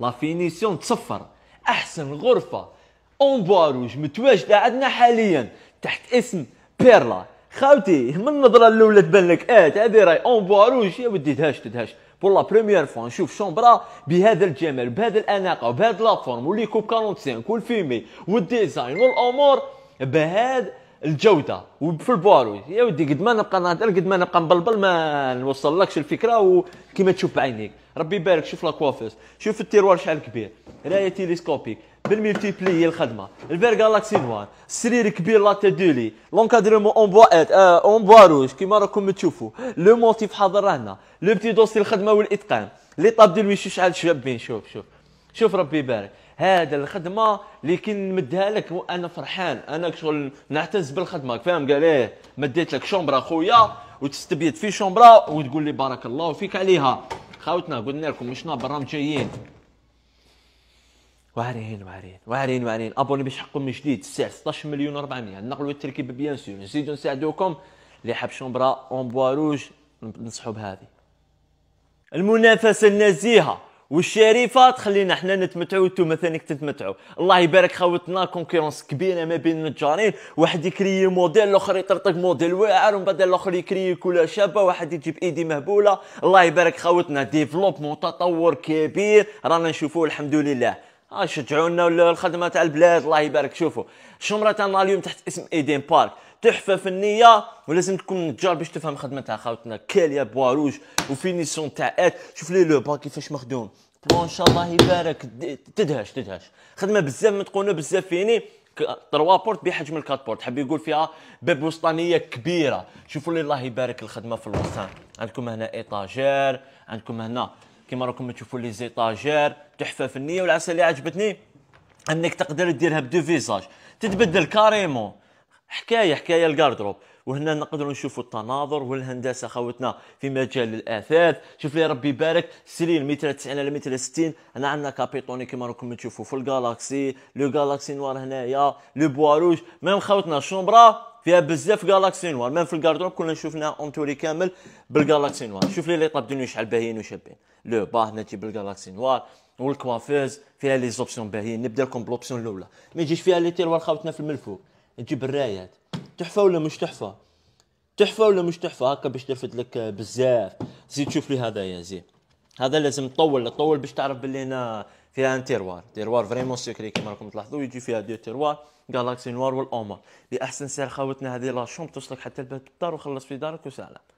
لا فينيسيون تصفر احسن غرفه اون بواروج متواجده عندنا حاليا تحت اسم بيرلا خاوتي من النظره الاولى تبان لك اه هذه راي اون بواروج يا ودي دهش تدهش بور لا بريمير فوا نشوف شومبرا بهذا الجمال بهذا الاناقه وبهذا لافورم واللي كوب 45 والفيمي والديزاين والامور بهذا الجوده وفي البواروج يا ودي قد ما نبقى نهضر قد ما نبقى نبلبل ما نوصل لكش الفكره وكما تشوف بعينيك ربي يبارك شوف لاكوافيس شوف التيروار شحال كبير هنايا تيليسكوبيك بالميلتيبلي هي الخدمه البير جالاكسي نوار السرير كبير لا تدولي لونكادرمون اون بوا ات اون بوا روج كيما راكم تشوفوا لو موتيف حاضر هنا لو بتي دوسي الخدمه والاتقان ليطاب ديال ويشو شحال شابين شوف شوف شوف ربي يبارك هذا الخدمه اللي كي نمدها لك وانا فرحان انا شغل نعتز بالخدمه فاهم قال ايه مديت لك شومبرا خويا وتستبيت في شومبرا وتقول لي بارك الله فيك عليها خاوتنا قلنا لكم مشنا برام جايين واعرين واعرين واعرين واعرين ابوني باش حقكم من جديد السعر 16 مليون 400 النقل والتركيب بيان سور نزيدو نساعدوكم اللي حاب شومبرا اون روج نصحو بهذه المنافسه النزيهه والشريفه تخلينا حنا نتمتعوا وانتم ثاني تتمتعوا الله يبارك خوتنا كونكورونس كبيره ما بين النجارين واحد يكري موديل الاخر يطرطق موديل واعر ومن بعد الاخر يكري كلها شابه واحد يجيب ايدي مهبوله الله يبارك خوتنا ديفلوبمون تطور كبير رانا نشوفوه الحمد لله آه، يشجعونا ولا الخدمه تاع البلاد الله يبارك شوفوا شمره تاعنا اليوم تحت اسم ايدين بارك تحفه فنيه ولازم تكون نجار باش تفهم خدمه تاع خاوتنا كاليا بواروج وفينيسيون تاع ات شوف لي لو با كيفاش مخدوم شاء الله يبارك تدهش تدهش خدمه بزاف متقونه بزاف فيني تروا بورت بحجم الكات بورت حاب يقول فيها باب وسطانيه كبيره شوفوا لي الله يبارك الخدمه في الوسط عندكم هنا ايطاجير عندكم هنا كيما راكم تشوفوا لي زيطاجير تحفه فنيه والعسل اللي عجبتني انك تقدر ديرها بدو فيزاج تتبدل كاريمون حكايه حكايه الجاردروب وهنا نقدروا نشوفوا التناظر والهندسه خوتنا في مجال الاثاث شوف لي ربي يبارك سرير متر 90 على متر 60 هنا عندنا كابيتوني كما راكم تشوفوا في الجالاكسي لو جالاكسي نوار هنايا لو بواروج ميم خوتنا الشومبرا فيها بزاف جالاكسي نوار ميم في الكاردروب كنا شفنا اونتوري كامل بالجالاكسي نوار شوف لي لي طاب دنيا شحال باهيين وشابين لو باه هنا بالجالاكسي نوار والكوافيز فيها لي زوبسيون باهيين نبدا لكم بلوبسيون الاولى ما يجيش فيها لي تيروار خاوتنا في الملفوف نجيب الرايات تحفه ولا مش تحفه تحفه ولا مش تحفه هكا باش تلفت لك بزاف زيد شوف لي هذا يا زيد هذا لازم تطول تطول باش تعرف باللي هنا فيها ان تيروار تيروار فريمون سيكري كيما راكم تلاحظوا يجي فيها دو تيروار جالاكسي نوار والاومر باحسن سعر خاوتنا هذه لا شوم توصلك حتى الباب الدار وخلص في دارك وسلام